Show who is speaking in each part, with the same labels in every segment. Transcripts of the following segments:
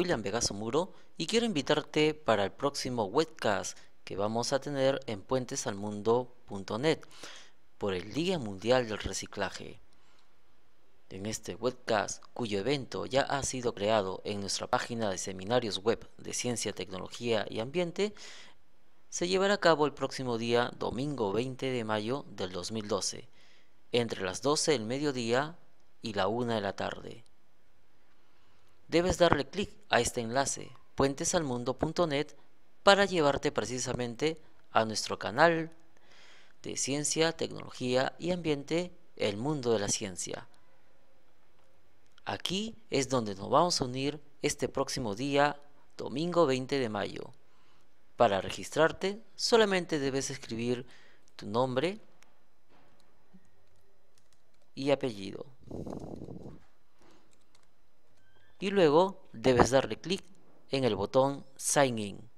Speaker 1: William Vegaso Muro y quiero invitarte para el próximo webcast que vamos a tener en puentesalmundo.net por el Día Mundial del Reciclaje. En este webcast, cuyo evento ya ha sido creado en nuestra página de seminarios web de Ciencia, Tecnología y Ambiente, se llevará a cabo el próximo día, domingo 20 de mayo del 2012, entre las 12 del mediodía y la 1 de la tarde debes darle clic a este enlace puentesalmundo.net para llevarte precisamente a nuestro canal de ciencia, tecnología y ambiente, el mundo de la ciencia. Aquí es donde nos vamos a unir este próximo día, domingo 20 de mayo. Para registrarte solamente debes escribir tu nombre y apellido y luego debes darle clic en el botón Sign In.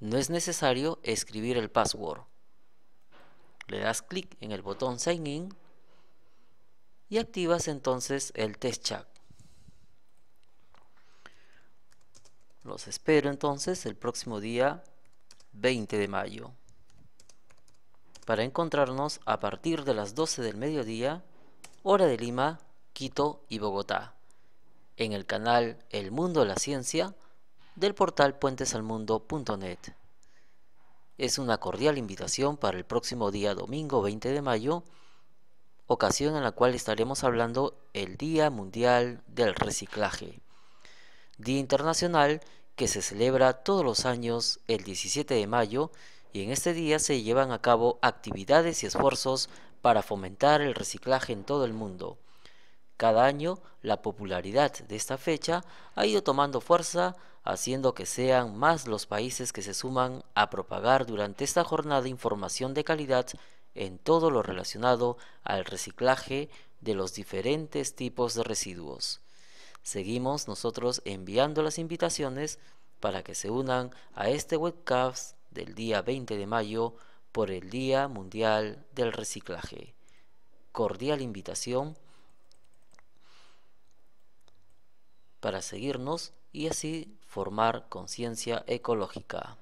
Speaker 1: No es necesario escribir el password. Le das clic en el botón Sign In y activas entonces el test chat. Los espero entonces el próximo día 20 de mayo para encontrarnos a partir de las 12 del mediodía, hora de Lima, Quito y Bogotá en el canal El Mundo de la Ciencia del portal puentesalmundo.net. Es una cordial invitación para el próximo día domingo 20 de mayo, ocasión en la cual estaremos hablando el Día Mundial del Reciclaje, Día Internacional que se celebra todos los años el 17 de mayo y en este día se llevan a cabo actividades y esfuerzos para fomentar el reciclaje en todo el mundo. Cada año la popularidad de esta fecha ha ido tomando fuerza, haciendo que sean más los países que se suman a propagar durante esta jornada información de calidad en todo lo relacionado al reciclaje de los diferentes tipos de residuos. Seguimos nosotros enviando las invitaciones para que se unan a este webcast del día 20 de mayo por el Día Mundial del Reciclaje. Cordial invitación para seguirnos y así formar conciencia ecológica.